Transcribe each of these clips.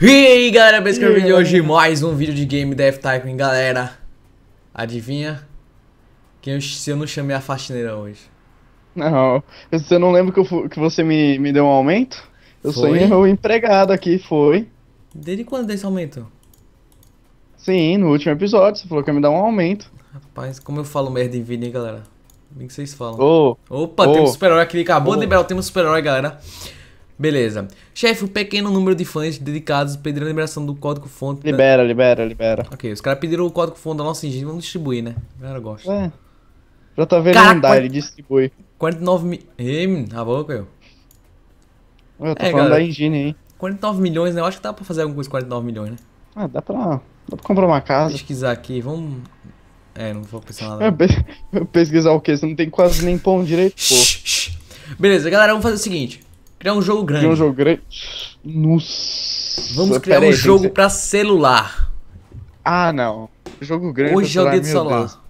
E aí galera, bem-vindo vídeo hoje, mais um vídeo de game Death Tycoon, galera Adivinha? Quem eu, se eu não chamei a faxineira hoje Não, você não lembra que, eu, que você me, me deu um aumento? Eu foi? sou meu empregado aqui, foi Desde quando deu esse aumento? Sim, no último episódio, você falou que ia me dar um aumento Rapaz, como eu falo merda em vídeo, hein galera? Bem que vocês falam oh, Opa, oh, um super-herói aqui, acabou oh. de liberar o tema super-herói, galera Beleza. Chefe, o pequeno número de fãs dedicados pediram a liberação do código-fonte. Libera, da... libera, libera. Ok, os caras pediram o código-fonte da nossa engine, vamos distribuir, né? A galera gosta. É. Já tá vendo Caraca, não dá, ele distribui. 49 mil. Ei, a boca, eu. Eu tô é, falando galera, da engine, hein? 49 milhões, né? Eu acho que dá pra fazer alguma coisa com 49 milhões, né? Ah, dá pra. Dá pra comprar uma casa. Pesquisar aqui, vamos. É, não vou pensar nada. pesquisar o quê? Você não tem quase nem pão direito, pô. Beleza, galera, vamos fazer o seguinte. Criar um jogo grande. Criar um jogo grande. Nossa. Vamos criar Pera um aí, jogo pra celular. Ah, não. Jogo grande. Hoje é o dia do celular.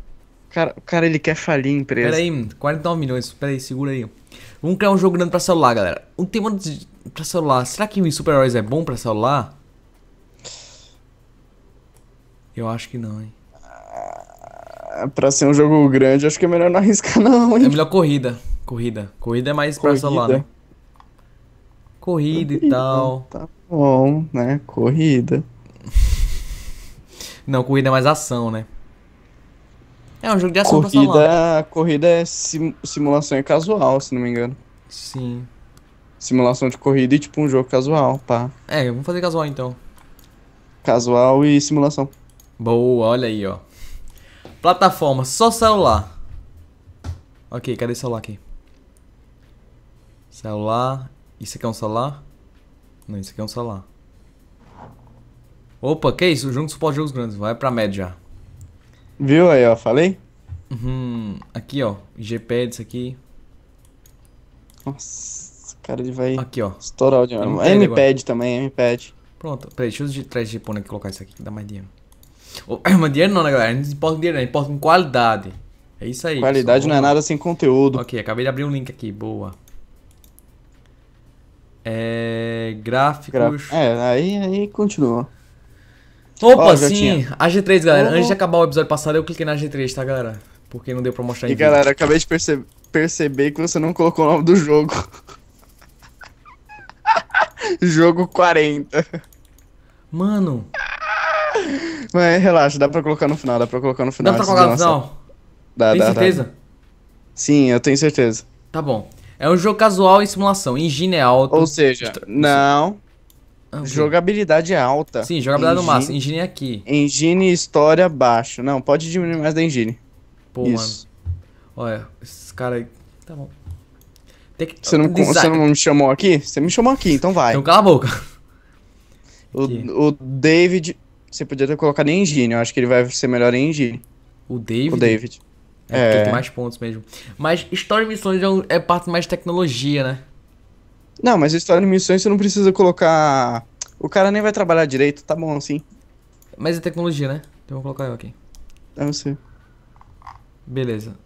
Cara, o cara ele quer falir a empresa. Pera aí, 49 milhões. Pera aí, segura aí. Vamos criar um jogo grande pra celular, galera. Um tema de... pra celular. Será que o super Heroes é bom pra celular? Eu acho que não, hein. Ah, pra ser um jogo grande, acho que é melhor não arriscar, não, hein? É melhor corrida. Corrida. Corrida é mais corrida. pra celular, né? Corrida, corrida e tal. Tá bom, né? Corrida. Não, corrida é mais ação, né? É um jogo de ação corrida, pra celular. Corrida é sim, simulação e casual, se não me engano. Sim. Simulação de corrida e tipo um jogo casual, pá. Tá? É, vamos fazer casual então. Casual e simulação. Boa, olha aí, ó. Plataforma, só celular. Ok, cadê o celular aqui? Celular, isso aqui é um salar? Não, isso aqui é um salar. Opa, que isso? Juntos suporte jogos grandes. Vai pra média. Viu aí, ó? Falei? Uhum. Aqui, ó. GP isso aqui. Nossa, cara, ele vai aqui, ó. estourar o dinheiro. MPad também, MPad. Pronto. Peraí, deixa eu de de pônei aqui colocar isso aqui que dá mais dinheiro. Oh, mas dinheiro não, né, galera? Não importa dinheiro, não. Né? Importa com qualidade. É isso aí. Qualidade pessoal. não é nada sem conteúdo. Ok, acabei de abrir um link aqui. Boa. É, gráficos. Gra... É, aí, aí continua. Opa, oh, sim! A G3, galera. Antes de acabar o episódio passado, eu cliquei na G3, tá, galera? Porque não deu pra mostrar ainda. E galera, acabei de perce perceber que você não colocou o nome do jogo. jogo 40. Mano. Mas relaxa, dá pra colocar no final, dá pra colocar no final. Dá pra colocar no final? Dá, Tem dá, certeza? Dá. Sim, eu tenho certeza. Tá bom. É um jogo casual em simulação. Engine é alto. Ou seja, não. Ah, Jogabilidade é alta. Sim, jogabilidade engine, no máximo. Engine é aqui. Engine história baixo. Não, pode diminuir mais da engine. Pô, Isso. mano. Olha, esses caras aí. Tá bom. Tem que... você, não, você não me chamou aqui? Você me chamou aqui, então vai. Então cala a boca. O, o David. Você podia ter colocado em engine. Eu acho que ele vai ser melhor em engine. O David? O David. É, é. tem mais pontos mesmo. Mas história e missões é, é parte mais de tecnologia, né? Não, mas história e missões você não precisa colocar. O cara nem vai trabalhar direito, tá bom assim. Mas é tecnologia, né? Então eu vou colocar eu aqui. Não é sei. Beleza.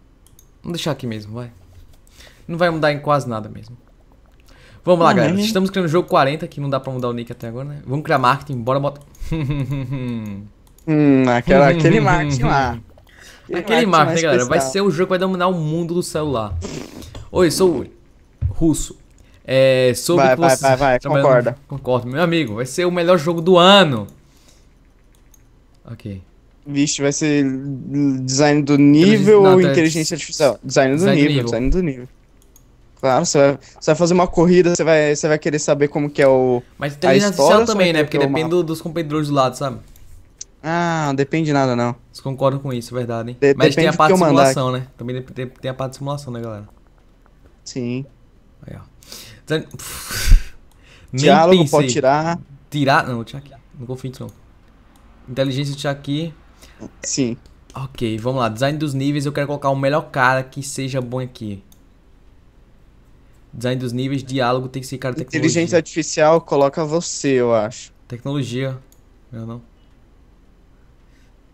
Vamos deixar aqui mesmo, vai. Não vai mudar em quase nada mesmo. Vamos lá, ah, galera. Né? Estamos criando o jogo 40, que não dá pra mudar o nick até agora, né? Vamos criar marketing, bora botar. hum, aquela, aquele marketing lá. Aquele marketing, né, galera? Vai ser o jogo que vai dominar o mundo do celular. Oi, sou russo. É, sobre vai, vai, vai, vai, concorda. Concordo, meu amigo. Vai ser o melhor jogo do ano. Ok. Vixe, vai ser design do nível não, ou tá, inteligência artificial? Design do, design nível, nível, design do nível. Claro, você vai, você vai fazer uma corrida, você vai, você vai querer saber como que é o. Mas inteligência artificial também, né? Porque depende dos competidores do lado, sabe? Ah, não depende de nada, não. Vocês concordam com isso, é verdade, hein? De Mas tem a parte de simulação, né? Também tem, tem a parte de simulação, né, galera? Sim. Aí, ó. Nem Diálogo pensei. pode tirar. Tirar? Não, tirar aqui. Não confio nisso, não. Inteligência tirar aqui. Sim. Ok, vamos lá. Design dos níveis, eu quero colocar o melhor cara que seja bom aqui. Design dos níveis, diálogo tem que ser cara tecnologia. Inteligência artificial coloca você, eu acho. Tecnologia. Eu não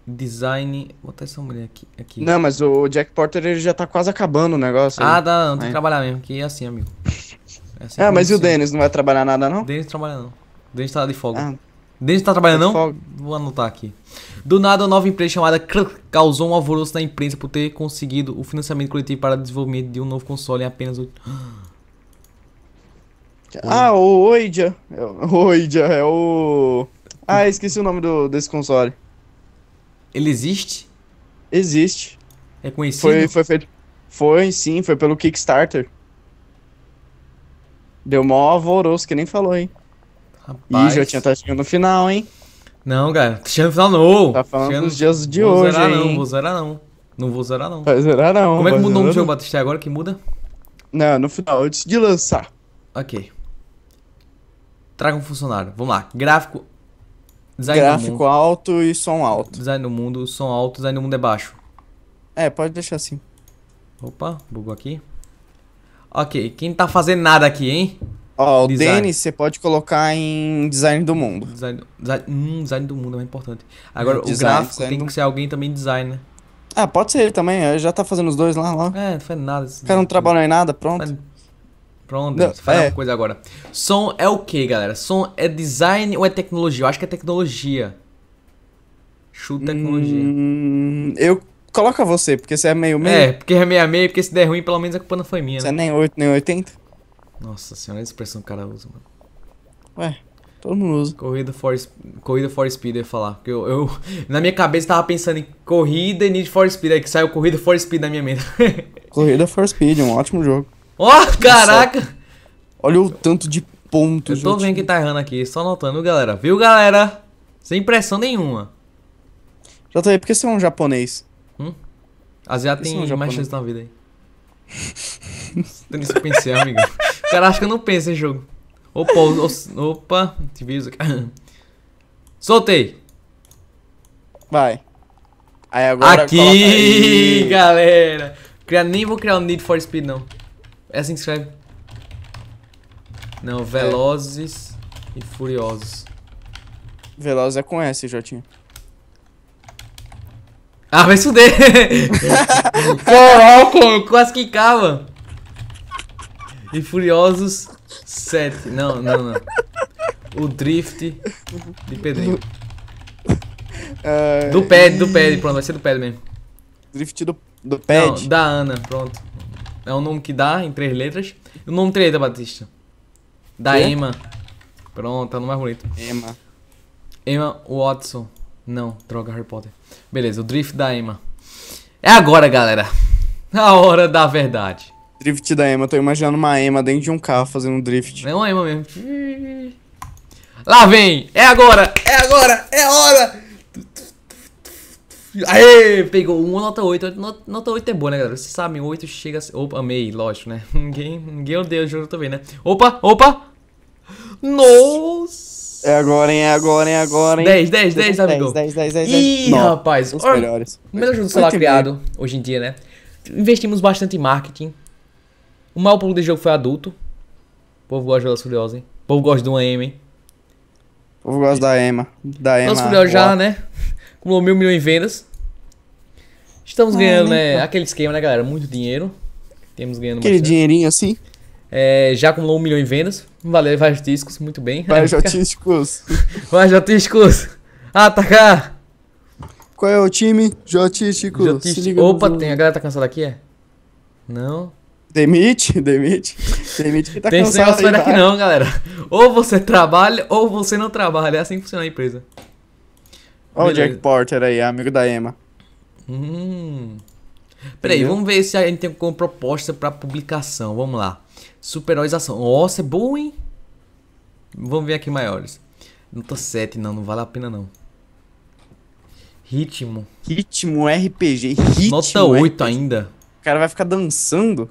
design. Vou botar essa mulher aqui. aqui. Não, mas o Jack Porter ele já tá quase acabando o negócio. Ah, dá, não, tem que trabalhar mesmo, que é assim, amigo. É, assim, ah, mas e o Dennis não vai trabalhar nada, não? Dennis trabalha não. Dennis tá de folga. Ah. Denis tá trabalhando, tá não? Vou anotar aqui. Do nada, uma nova empresa chamada Krl causou um alvoroço na imprensa por ter conseguido o financiamento coletivo para o desenvolvimento de um novo console em apenas. O... Ah, o Oidia. É Oidia é o. Ah, esqueci o nome do, desse console. Ele existe? Existe. É conhecido? Foi, foi feito. Foi, sim, foi pelo Kickstarter. Deu mó alvoroço, que nem falou, hein? Rapaz. Ih, já tinha tá chegando no final, hein? Não, cara, tá chegando no final, não. Tá, tá falando chegando... dos dias de vou hoje, zerar, hein? Não, vou zerar, não. Não vou zerar, não. Vai zerar, não. Como é que mudou o jogo, Batista, agora que muda? Não, no final, antes de lançar. Ok. Traga um funcionário. Vamos lá. Gráfico Design gráfico alto e som alto. Design no mundo, som alto, design no mundo é baixo. É, pode deixar assim. Opa, bugou aqui. Ok, quem tá fazendo nada aqui, hein? Ó, oh, o Denis você pode colocar em design do mundo. Design, design, hum, design do mundo é importante. Agora, design, o gráfico tem que ser alguém também design, né? Ah, pode ser ele também. Ele já tá fazendo os dois lá, lá. É, não faz nada. O cara não trabalhou em nada, pronto. Pronto, não, faz é. uma coisa agora. Som é o que, galera? Som é design ou é tecnologia? Eu acho que é tecnologia. Chuta tecnologia. Hum, eu coloco você, porque você é meio meio. É, porque é meio meio, porque se der ruim, pelo menos a culpa não foi minha. Você né? é nem 8, nem 80? Nossa senhora, essa expressão que o cara usa, mano. Ué, todo mundo usa. Corrida for, corrida for Speed, eu ia falar. Porque eu, eu, na minha cabeça, tava pensando em corrida e Need for Speed. Aí que saiu Corrida for Speed da minha mente. corrida for Speed, um ótimo jogo. Ó, oh, caraca! olha o tanto de pontos. Eu tô gente. vendo que tá errando aqui, só notando, galera. Viu, galera? Sem pressão nenhuma. Já tá aí, por que você é um japonês? Hum? Asiático tem é um mais chance na vida aí. Tem isso que pensar, amigo. cara acho que eu não penso em jogo. Opa, opa, te isso aqui. Soltei. Vai. Aí agora Aqui, aí. galera. Nem vou criar um Need for Speed, não. É assim que escreve? Não, Velozes é. e Furiosos. Velozes é com S, Jotinho. Ah, vai fuder! Porra, quase que cava. E Furiosos 7. Não, não, não. O Drift de Pedrinho. É, do pé, do pé, pronto, vai ser do pé mesmo. Drift do, do pad? Não, da Ana, pronto. É o nome que dá em três letras. O nome três da Batista. Da Quê? Emma. Pronto, tá no mais bonito. Emma. Emma Watson. Não, droga, Harry Potter. Beleza, o drift da Emma. É agora, galera. A hora da verdade. Drift da Emma, tô imaginando uma Emma dentro de um carro fazendo um drift. É uma Emma mesmo. Lá vem! É agora! É agora! É hora! Aê, pegou uma nota 8. Nota 8 é boa, né, galera? Vocês sabem, 8 chega. a ser... Opa, amei, lógico, né? Ninguém, ninguém odeia o jogo também, né? Opa, opa! Nossa! É agora, hein? É agora, hein? É agora, hein? 10, 10, 10, 10 amigo. 10, 10, 10, 10. 10. Ih, Não, rapaz. Os or... melhores. O melhor jogo do celular criado hoje em dia, né? Investimos bastante em marketing. O maior público do jogo foi adulto. O povo gosta de Velas Furiosas, hein? O povo gosta do AM, hein? O povo gosta da Ema. Da Ema. Velas Furiosas já, né? acumulou mil milhões em vendas. Estamos ah, ganhando, né, Aquele esquema, né, galera? Muito dinheiro. Temos ganhando Aquele bastante. dinheirinho assim. É, já acumulou um milhão em vendas. Valeu, discos muito bem. vários jotísticos. atacar! Ah, tá Qual é o time? Jotísticos. Jotístico. Opa, tem, a galera tá cansada aqui, é? Não. Demite, demite. Demite que tá tem cansado. Tem esse não, galera. Ou você trabalha ou você não trabalha. É assim que funciona a empresa. Olha Beleza. o Jack Porter aí, amigo da Emma. Hum. Peraí, vamos ver se a gente tem como proposta para publicação. Vamos lá. super Ó, Nossa, é boa, hein? Vamos ver aqui maiores. Nota 7, não, não vale a pena não. Ritmo. Ritmo RPG. Ritmo Nota 8 RPG. ainda. O cara vai ficar dançando.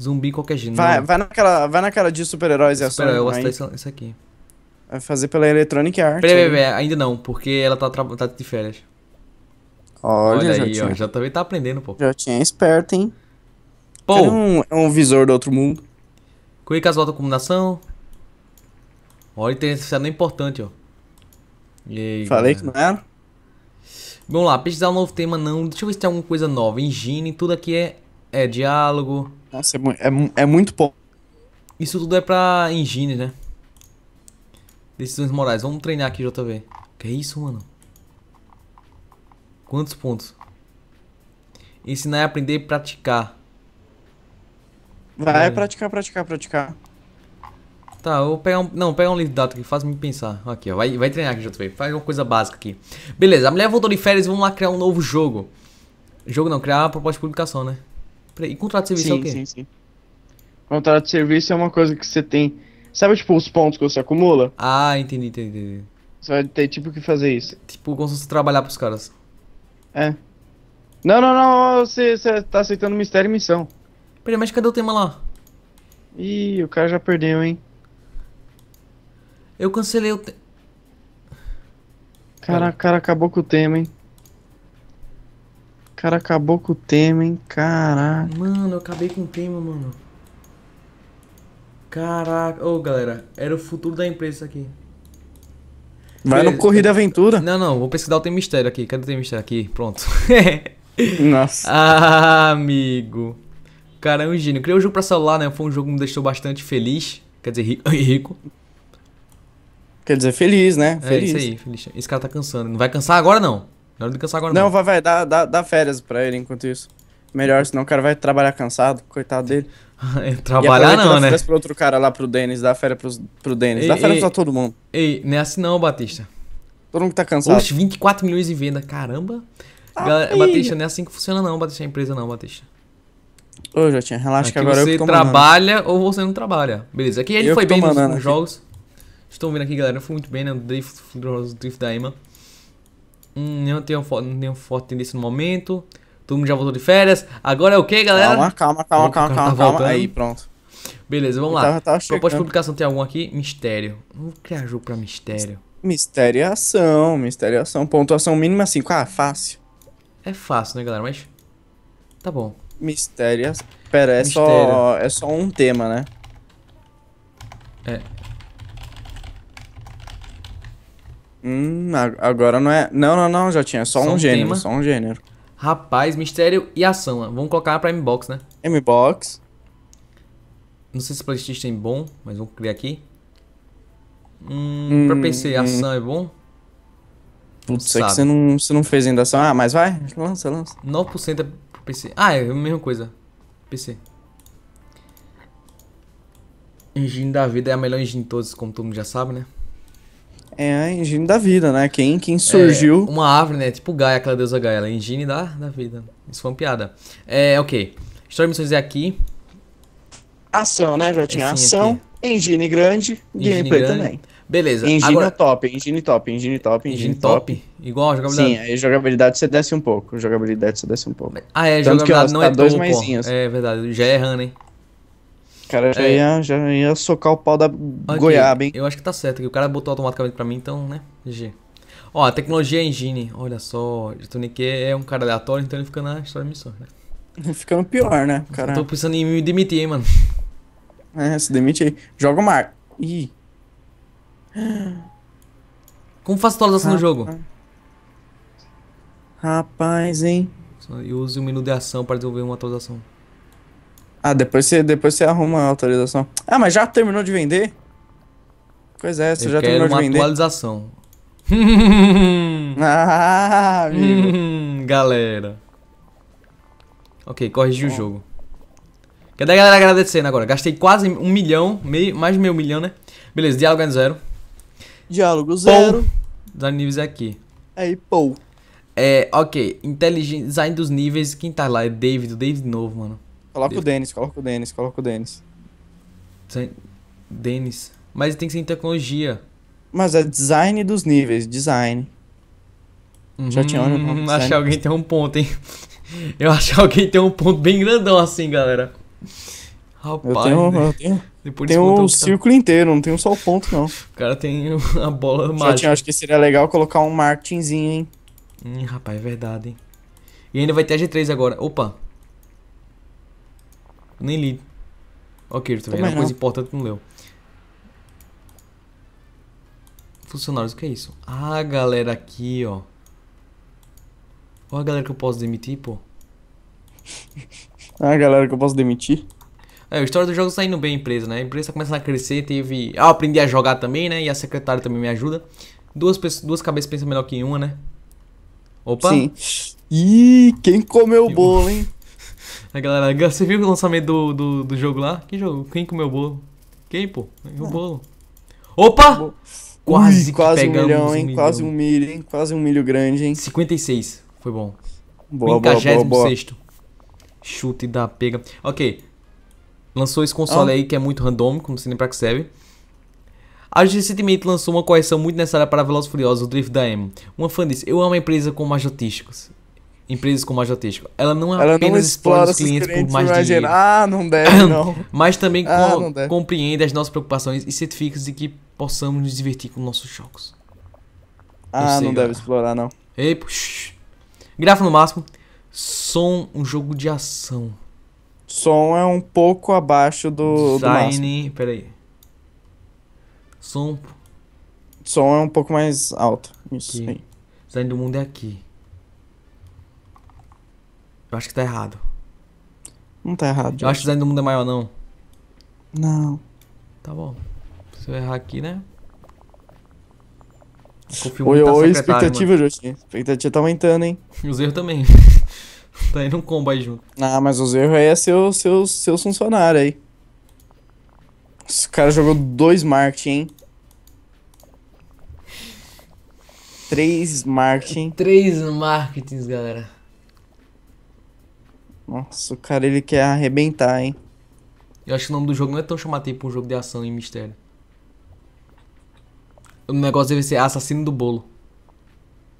Zumbi qualquer jeito. Vai, vai, naquela, vai naquela de super-heróis e ação. Espera, eu gostei disso aqui. Vai fazer pela Electronic Arts. Peraí, peraí, tá ainda não, porque ela tá, tá de férias. Olha, Olha já aí, tinha... ó, já também tá aprendendo, pô. Já tinha esperto, hein? Pô! É um, visor do outro mundo. Quick casual da combinação. Olha, tem esse é importante, ó. Aí, Falei galera. que não era? Vamos lá, pesquisar um novo tema, não. Deixa eu ver se tem alguma coisa nova. Engine, tudo aqui é, é diálogo. Nossa, é, é, é muito pouco. Isso tudo é pra engine, né? Decisões morais. Vamos treinar aqui, JV. Que isso, mano? Quantos pontos? Ensinar e aprender e praticar. Vai é. praticar, praticar, praticar. Tá, eu vou pegar um. Não, pega um livro didático que faz me pensar. Aqui, ó. Vai, vai treinar aqui, JV. Faz uma coisa básica aqui. Beleza, a mulher voltou de férias vamos lá criar um novo jogo. Jogo não, criar uma proposta de publicação, né? E contrato de serviço sim, é o quê? Sim, sim. Contrato de serviço é uma coisa que você tem Sabe, tipo, os pontos que você acumula? Ah, entendi, entendi, entendi. Você vai ter, tipo, que fazer isso. Tipo, como se você trabalhar pros caras. É. Não, não, não, você, você tá aceitando mistério e missão. Peraí, mas cadê o tema lá? Ih, o cara já perdeu, hein? Eu cancelei o tema. Cara, cara acabou com o tema, hein? Cara acabou com o tema, hein? Caraca. Mano, eu acabei com o tema, mano. Caraca, ô oh, galera, era o futuro da empresa isso aqui. Vai Beleza. no Corrida Aventura. Não, não, vou pesquisar o tem mistério aqui. Cadê o tem mistério aqui? Pronto. Nossa. Ah, amigo. Cara, é um gênio. Criou o um jogo pra celular, né? Foi um jogo que me deixou bastante feliz. Quer dizer, rico. Quer dizer, feliz, né? É feliz. É isso aí, feliz. Esse cara tá cansando. Não vai cansar agora, não. Não é hora de cansar agora, não. Não, vai, vai. Dá, dá, dá férias pra ele enquanto isso. Melhor, senão o cara vai trabalhar cansado, coitado dele. trabalhar não, né? Dá outro cara lá pro Denis, dá férias pros, pro Denis. Dá férias pra todo mundo. Ei, não é assim não, Batista. Todo mundo tá cansado. Oxe, 24 milhões de venda, caramba. Galera, Batista, não é assim que funciona não, Batista, a empresa não, Batista. Ô, Jotinha, relaxa aqui que agora eu que trabalha ou você não trabalha. Beleza, aqui ele eu foi bem nos, nos jogos. Estou vendo aqui, galera. Foi muito bem, né? O drift, drift da Ema. Hum, não tenho foto, não tenho foto nesse no momento. Todo mundo já voltou de férias. Agora é o que, galera? Calma, calma, calma, calma, calma, tá calma. Aí, pronto. Beleza, vamos lá. Tava, Proposta de publicação tem algum aqui? Mistério. Vamos criar jogo pra mistério. Mistério ação, mistério ação. Pontuação mínima 5. Ah, fácil. É fácil, né, galera? Mas. Tá bom. Mistério. Pera, é só. É só um tema, né? É. Hum, agora não é. Não, não, não, já tinha. É só, só um, um gênero. Tema. Só um gênero. Rapaz, mistério e ação. Né? Vamos colocar pra M-Box, né? M-Box. Não sei se PlayStation tem é bom, mas vamos criar aqui. Hum, hum, pra PC, ação é bom? Putz, é que você não, você não fez ainda ação. Ah, mas vai, lança, lança. 9% é pro PC. Ah, é a mesma coisa. PC. Engine da vida é a melhor engine de todos, como todo mundo já sabe, né? É a engine da vida, né? Quem, quem é, surgiu. É uma árvore, né? Tipo Gaia, aquela deusa Gaia. Ela é engine da, da vida. Isso foi uma piada. É, ok. História de missões é aqui. Ação, né? Já tinha ação. Aqui. Engine grande. Engine gameplay grande. também. Beleza. Engine Agora... É top, engine top, engine top, engine, engine top. top. Igual a jogabilidade. Sim, aí jogabilidade você desce um pouco. Jogabilidade você desce um pouco. Ah, é, Tanto jogabilidade que, ó, não tá é dois topo, É verdade, já é errando, hein? cara já, é. ia, já ia socar o pau da okay. goiaba, hein? Eu acho que tá certo, que o cara botou automaticamente pra mim, então, né? G. Ó, a tecnologia é engine, olha só, Tunique é um cara aleatório, então ele fica na história de missão, né? Ficando pior, né, cara? Tô pensando em me demitir, hein, mano. É, se demite aí. Joga o mar. Ih. Como faço atualização no jogo? Rapaz, hein? use o um menu de ação para desenvolver uma atualização. Ah, depois você, depois você arruma a autorização. Ah, mas já terminou de vender? Pois é, você Eu já terminou de vender. uma atualização. ah, amigo. galera. Ok, corrigi Bom. o jogo. Cadê a galera agradecendo agora? Gastei quase um milhão, meio, mais de meio milhão, né? Beleza, diálogo é zero. Diálogo zero. Design níveis é aqui. Aí, é, pô. É, ok. Inteligente, design dos níveis. Quem tá lá é David, o David novo, mano. Coloca o Denis, coloca o Denis, coloca o Denis. Denis. Mas tem que ser em tecnologia. Mas é design dos níveis, design. Uhum, Já tinha hum, olhado. Hum, acho que alguém tem um ponto, hein? Eu acho que alguém tem um ponto bem grandão assim, galera. Rapaz. Eu tenho, né? eu tenho, tenho o círculo inteiro, não tenho só o ponto, não. O cara tem a bola Já mágica. Tinha, acho que seria legal colocar um Martinzinho, hein? Hum, rapaz, é verdade, hein? E ainda vai ter a G3 agora. Opa, nem li. Ok, também, era uma coisa importante que não leu. Funcionários, o que é isso? Ah, galera aqui, ó. Olha a galera que eu posso demitir, pô. ah, galera que eu posso demitir. É, a história do jogo saindo bem a empresa, né? A empresa tá começando a crescer, teve... Ah, aprendi a jogar também, né? E a secretária também me ajuda. Duas, duas cabeças pensam melhor que uma, né? Opa! Sim. Ih, quem comeu o bolo, hein? A galera, você viu o lançamento do, do, do jogo lá? Que jogo? Quem comeu o bolo? Quem, pô? O ah. bolo. Opa! Quase, que quase um milhão, hein? Um quase um milho, hein? Quase um milho grande, hein? 56. Foi bom. Boa, 56. boa, boa, boa. Chute da pega. Ok. Lançou esse console ah. aí que é muito randômico, não sei nem pra que serve. A recentemente lançou uma correção muito necessária para Velozes Furiosos, o Drift da Emo. Uma fã disse, eu amo a empresa com mais artísticos empresas como a Jotesco, ela não ela apenas não explora, explora os clientes, clientes por mais imagina, dinheiro. Ah, não deve, ah, não. mas também ah, compreende as nossas preocupações e certifica-se de que possamos nos divertir com nossos jogos. Ah, sei, não cara. deve explorar, não. Ei, puxa. Grafo no máximo. Som, um jogo de ação. Som é um pouco abaixo do. Design. Do peraí. Som. Som é um pouco mais alto. Isso aqui. aí. Design do mundo é aqui. Eu acho que tá errado. Não tá errado. Eu acho que o design do mundo é maior, não. Não. Tá bom. Se eu errar aqui, né? Confio oi, oi, expectativa, Justin. Expectativa tá aumentando, hein? E os erros também. tá indo um combo aí junto. Ah, mas os erros aí é seu, seu, seu funcionário aí. Esse cara jogou dois marketing, hein? Três marketing. Três marketings, galera. Nossa, o cara ele quer arrebentar, hein? Eu acho que o nome do jogo não é tão chamativo pra um jogo de ação e mistério. O negócio deve ser Assassino do Bolo.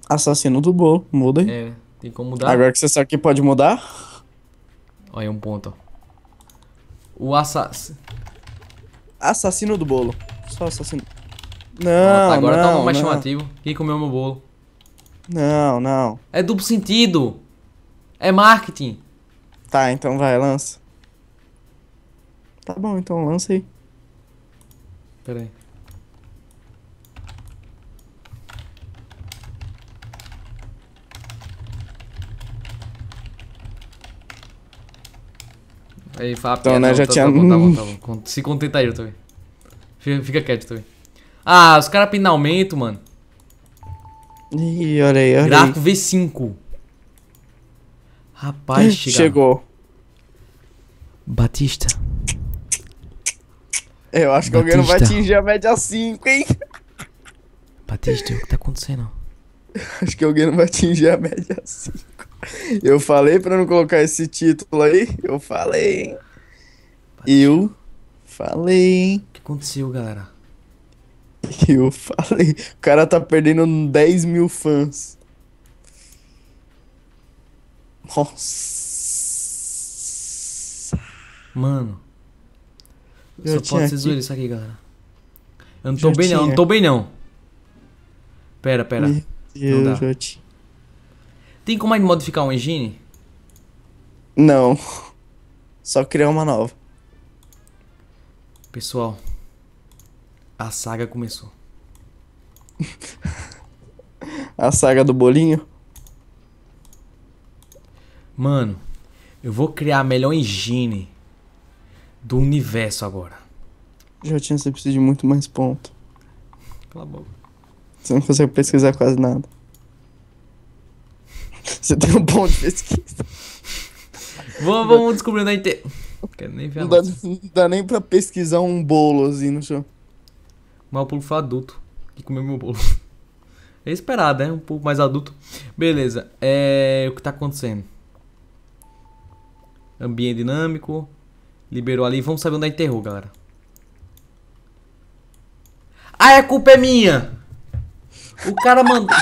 Assassino do Bolo, muda. É, tem como mudar. Agora que você sabe que pode mudar. Olha um ponto. O assassino. Assassino do bolo. Só assassino. Não, não. agora não, tá, tá um mais não. chamativo. Quem comeu meu bolo? Não, não. É duplo sentido. É marketing. Tá, então vai, lança. Tá bom, então lança aí. Pera aí. Aí, fala então, é, né, tá já tá tinha... Tá tá bom, tá bom. Tá Se contenta aí, Tobi. Fica, fica quieto, Tobi. Ah, os caras pinam aumento, mano. Ih, olha aí, olha aí. Gráfico V5. Rapaz, hum, chega. chegou. Batista. Tá Eu acho que alguém não vai atingir a média 5, hein? Batista, o que tá acontecendo? Acho que alguém não vai atingir a média 5. Eu falei pra não colocar esse título aí. Eu falei, hein? Eu falei, hein? O que aconteceu, galera? Eu falei. O cara tá perdendo 10 mil fãs. Nossa. Mano. Eu só posso ser zoeiro isso aqui, galera. Eu não tô bem tinha. não, eu não tô bem não. Pera, pera. Meu Deus, não dá. Te... Tem como mais modificar um engine? Não. Só criar uma nova. Pessoal, a saga começou. a saga do bolinho? Mano, eu vou criar a melhor higiene do universo agora. Jotinha, você precisa de muito mais ponto. Cala a boca. Você não consegue pesquisar quase nada. Você tem um ponto de pesquisa. vamos, vamos descobrir na internet. Quero nem ver não, dá, não dá nem pra pesquisar um bolo assim no chão. Mas o pulo foi adulto que comeu meu bolo. É esperado, né? Um pouco mais adulto. Beleza. É... O que tá acontecendo? Ambiente dinâmico. Liberou ali. Vamos saber onde ah, é enterrou, galera. Ai, a culpa é minha! O cara mandou...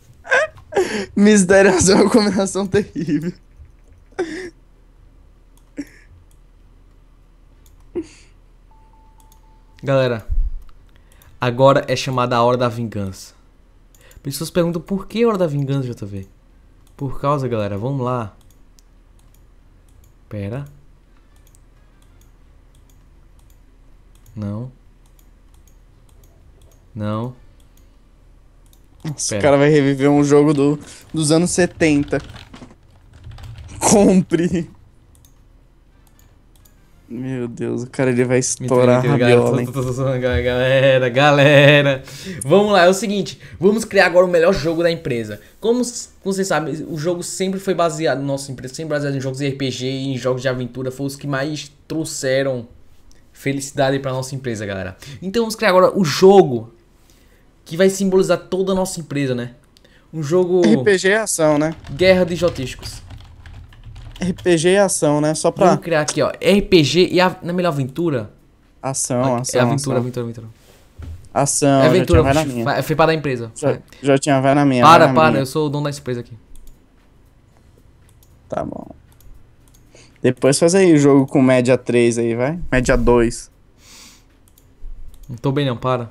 Misterioso é uma combinação terrível. Galera, agora é chamada a Hora da Vingança. Pessoas perguntam por que Hora da Vingança, JV? Por causa, galera, vamos lá. Pera. Não. Não. esse cara vai reviver um jogo do, dos anos 70. Compre. Meu Deus, o cara ele vai estourar a rabiola, Galera, galera. Vamos lá, é o seguinte, vamos criar agora o melhor jogo da empresa. Como vocês sabem, o jogo sempre foi baseado, nossa empresa sempre baseado em jogos de RPG e em jogos de aventura, foi os que mais trouxeram felicidade para nossa empresa, galera. Então vamos criar agora o jogo que vai simbolizar toda a nossa empresa, né? Um jogo RPG é ação, né? Guerra de Jotísticos. RPG e ação, né? Só pra. Vamos criar aqui, ó. RPG e a... na melhor aventura. Ação, ah, ação. É aventura, ação. aventura, aventura. Ação. É aventura, vai na minha. foi para a empresa. Já, já, tinha, vai na minha. Para, na para, minha. eu sou o dono da empresa aqui. Tá bom. Depois faz aí o jogo com média 3 aí, vai? Média 2. Não tô bem não, para.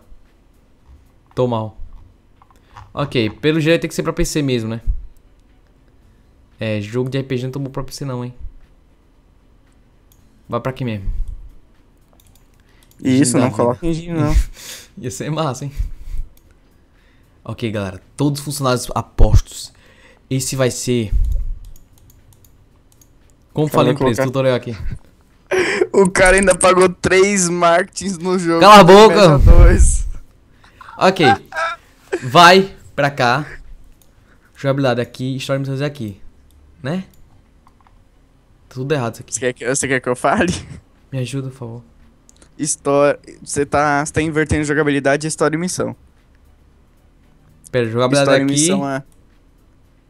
Tô mal. Ok, pelo jeito tem que ser pra PC mesmo, né? É, jogo de RPG não tomou próprio não, hein? Vai pra aqui mesmo. isso, não coloca em não. Ia ser massa, hein? Ok, galera. Todos os funcionários apostos. Esse vai ser... Como falei pra colocar... esse tutorial aqui. o cara ainda pagou três marketings no jogo. Cala a boca! Ok. Vai pra cá. Jogabilidade aqui, história de missões aqui. Né? Tá tudo errado isso aqui. Você quer que, você quer que eu fale? Me ajuda, por favor. História. Você tá, você tá invertendo jogabilidade, história e missão. Pera, jogabilidade história aqui... missão é...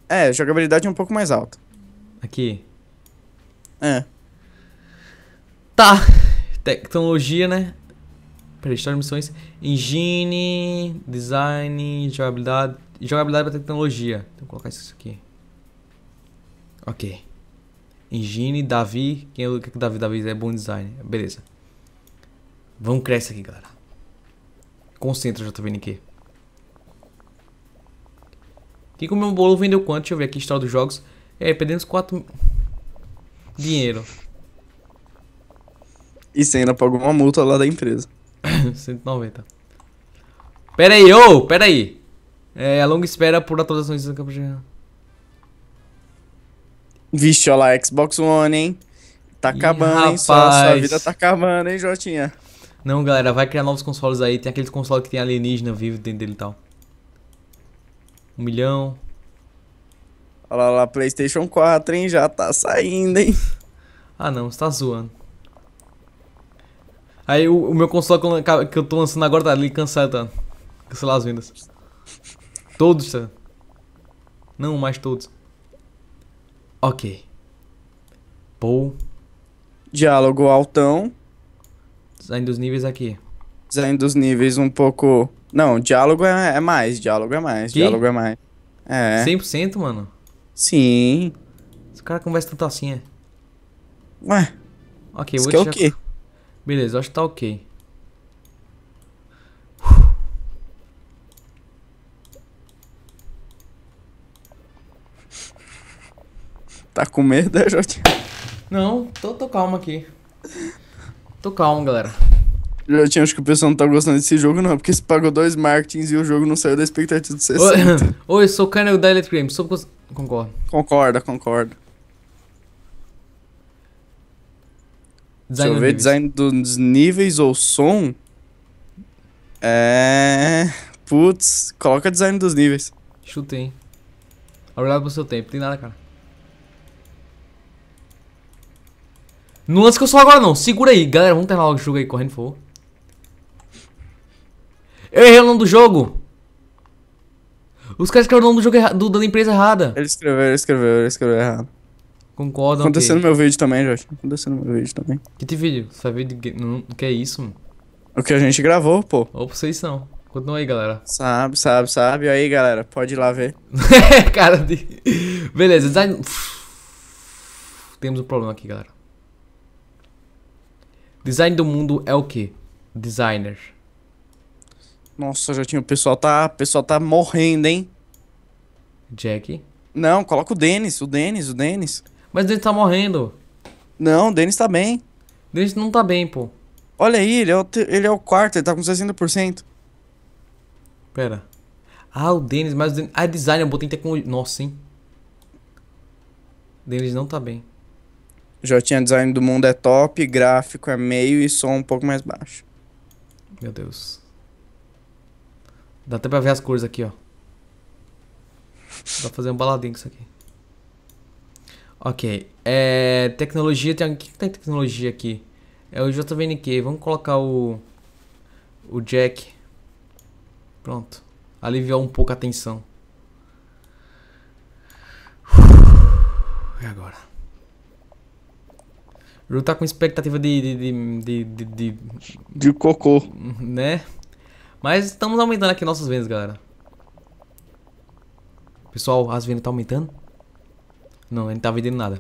é, jogabilidade é um pouco mais alta. Aqui? É. Tá. Tecnologia, né? Peraí, história e missões. Engine, design, jogabilidade. Jogabilidade pra tecnologia. Então vou colocar isso aqui. Ok. Engine, Davi. Quem é o que, é Davi? Davi é bom design. Beleza. Vamos crescer aqui, galera. Concentra, JVNQ. Quem comeu um bolo vendeu quanto? Deixa eu ver aqui, história dos jogos. É, perdemos 4... Dinheiro. E você ainda pagou uma multa lá da empresa. 190. Pera aí, ô! Oh, pera aí. É, a longa espera por atualizações do campo de... Vixe, olha lá, Xbox One, hein? Tá acabando, Ih, hein? Sua, sua vida tá acabando, hein, Jotinha? Não, galera, vai criar novos consoles aí. Tem aquele console que tem alienígena vivo dentro dele e tal. Um milhão. Olha lá, lá, PlayStation 4, hein? Já tá saindo, hein? Ah, não, você tá zoando. Aí o, o meu console que eu, que eu, tô lançando agora tá ali cancelado, tá? Cancelar as vendas. Todos, tá? Não, mais todos. Ok. Paul. Diálogo altão. Design dos níveis aqui. Design dos níveis um pouco. Não, diálogo é, é mais, diálogo é mais, que? diálogo é mais. É. 100%, mano? Sim. Esse cara conversa tanto assim, é? Ué. Ok, Isso vou que deixar... é o quê? Beleza, acho que tá ok. Tá com medo, é, né, Jordi? Não, tô, tô calmo aqui. Tô calmo, galera. Jotinho, acho que o pessoal não tá gostando desse jogo, não, é porque se pagou dois marketings e o jogo não saiu da expectativa de 60. Oi, sou o Kanye da Elite Games. sou... Concordo. Concorda, concordo. Design Deixa eu ver, níveis. design dos níveis ou som. É. Putz, coloca design dos níveis. Chutei. Obrigado pelo seu tempo. Tem nada, cara. Não lance que eu sou agora não. Segura aí, galera. Vamos terminar o jogo aí, correndo, por favor. Eu errei o nome do jogo. Os caras escreveram o nome do jogo do, da empresa errada. Ele escreveu, ele escreveu, ele escreveu errado. Concordo. Aconteceu okay. no meu vídeo também, Jorge. Aconteceu no meu vídeo também. Que te tipo vídeo? Você vídeo ver que é isso, mano? O que a gente gravou, pô. Ou vocês são. Continua aí, galera. Sabe, sabe, sabe. Aí, galera, pode ir lá ver. Cara de... Beleza, design... Temos um problema aqui, galera. Design do mundo é o quê? Designer. Nossa, já tinha. O pessoal tá, o pessoal tá morrendo, hein? Jack? Não, coloca o Denis, o Denis, o Denis. Mas o Denis tá morrendo. Não, o Denis tá bem. O Denis não tá bem, pô. Olha aí, ele é o, ele é o quarto, ele tá com 60%. Pera. Ah, o Denis, mas o Denis... Ah, design, eu botei tentar com... Nossa, hein? O Denis não tá bem. Já tinha design do mundo é top, gráfico é meio e som um pouco mais baixo. Meu Deus. Dá até pra ver as cores aqui, ó. Dá pra fazer um baladinho com isso aqui. Ok. É, tecnologia, tem... o que, tem tá tecnologia aqui? É o JVNQ. Vamos colocar o... O jack. Pronto. Aliviar um pouco a tensão. É agora. Bruno tá com expectativa de de de, de. de. de. de, cocô. Né? Mas estamos aumentando aqui nossas vendas, galera. Pessoal, as vendas tá aumentando? Não, ele não tá vendendo nada.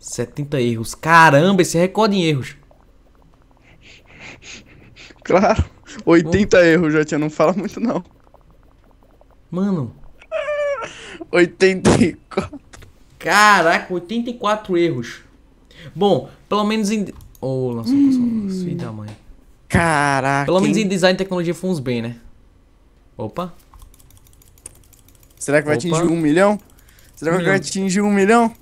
70 erros. Caramba, esse recorde em erros. Claro. 80 Bom. erros, tinha, Não fala muito, não. Mano. 84. Caraca, 84 erros. Bom, pelo menos em. Oh, lançou hum. console. Filho da mãe. Caraca. Pelo menos em design e tecnologia fomos bem, né? Opa. Será que vai Opa. atingir um milhão? Será que vai atingir um milhão?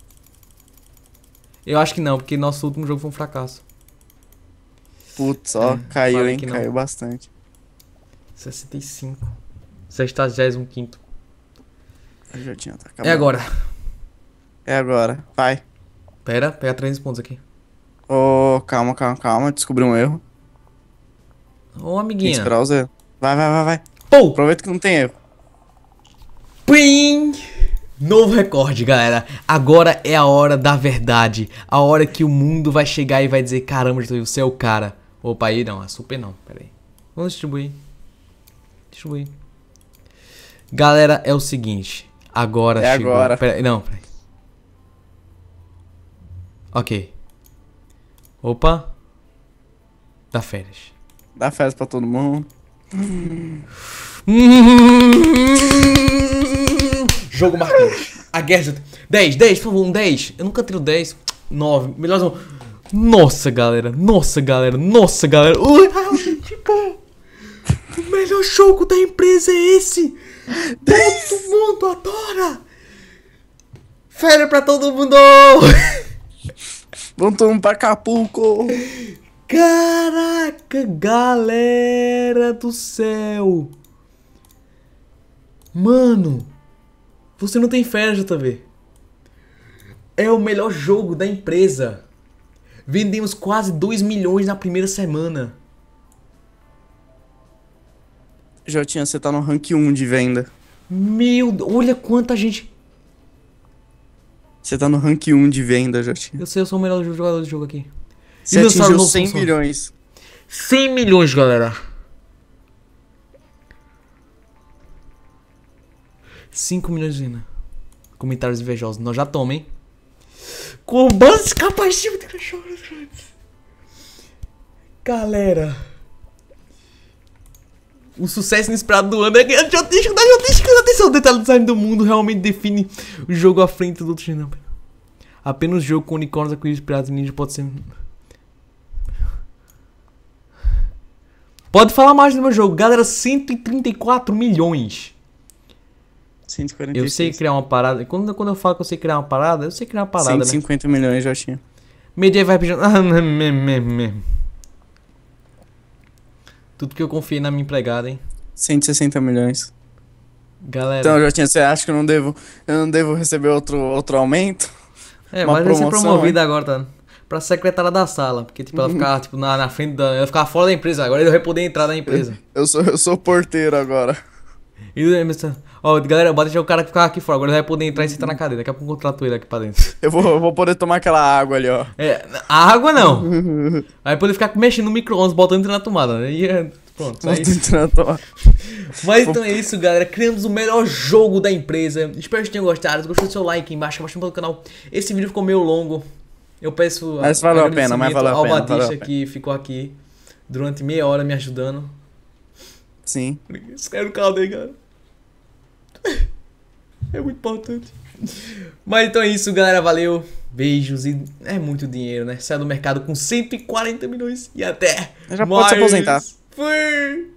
Eu acho que não, porque nosso último jogo foi um fracasso. Putz, ó, é, caiu, hein? Caiu bastante. 65. 65 quinto. Eu já tinha atacado. É agora. É agora. Vai. Pera, pega três pontos aqui. Ô, oh, calma, calma, calma. Descobri um erro. Ô, oh, amiguinha. Tem que esperar os erros. Vai, vai, vai, vai. Pou! Aproveita que não tem erro. Pim! Novo recorde, galera. Agora é a hora da verdade. A hora que o mundo vai chegar e vai dizer: caramba, você é o cara. Opa, aí não, a super não. Pera aí. Vamos distribuir. Distribuir. Galera, é o seguinte. Agora é chegou. Agora. Pera, não, peraí. Ok. Opa. Dá férias. Dá férias pra todo mundo. Jogo marcante. A guerra. 10, 10, tá- por favor, um 10. Eu nunca tiro 10. 9, melhor não. Nossa, galera. Nossa, galera. Nossa, galera. Ui, tipo, o melhor jogo da empresa é esse. Todo mundo adora. Férias pra todo mundo. Vontou um mundo Caraca, galera do céu! Mano, você não tem férias, JV. É o melhor jogo da empresa. Vendemos quase 2 milhões na primeira semana. Jotinha, você tá no rank 1 de venda. Meu, olha quanta gente. Você tá no rank 1 de venda, Jotinho. Eu sei, eu sou o melhor jogador do jogo aqui. Você e atingiu 100 milhões. 100 milhões, galera. 5 milhões ainda. Comentários invejosos. Nós já tomamos, hein? Com o Combantes capaz de... Galera o sucesso inesperado do ano é que eu Jotisco, que dar atenção, o detalhe do design do mundo realmente define o jogo à frente do outro genão. Apenas jogo com unicórnios, arco-íris, piratas e ninja pode ser... Pode falar mais do meu jogo. Galera, 134 milhões. 146. Eu sei criar uma parada. Quando, quando eu falo que eu sei criar uma parada, eu sei criar uma parada, 150 né? milhões já tinha. vai RPG... Tudo que eu confiei na minha empregada, hein? 160 milhões. Galera. Então, Jotinha, você acha que eu não devo, eu não devo receber outro, outro aumento? É, Uma mas promoção, vai ser promovida hein? agora, tá? Pra secretária da sala, porque tipo, ela uhum. ficava tipo, na, na frente da. Ela ficava fora da empresa, agora ele vai poder entrar na empresa. Eu, eu sou, eu sou porteiro agora. E o ó, galera, bota deixar o cara ficar aqui fora. Agora ele vai poder entrar e sentar na cadeira. Daqui a pouco eu contrato ele aqui pra dentro. Eu vou, eu vou poder tomar aquela água ali, ó. É, a água não. Vai poder ficar mexendo no micro-ondas, botando na tomada. Né? E é, pronto, é isso. Mas então é isso, galera. Criamos o melhor jogo da empresa. Espero que tenham gostado. Gostou do seu like embaixo, embaixo do canal. Esse vídeo ficou meio longo. Eu peço. Mas valeu a pena, mas valeu a pena. Ao Batista que ficou aqui durante meia hora me ajudando. Sim. Escreve no caldo aí, cara. É muito importante. Mas então é isso, galera. Valeu. Beijos e é muito dinheiro, né? Sai do mercado com 140 milhões e até. já mais. pode se aposentar. Fui!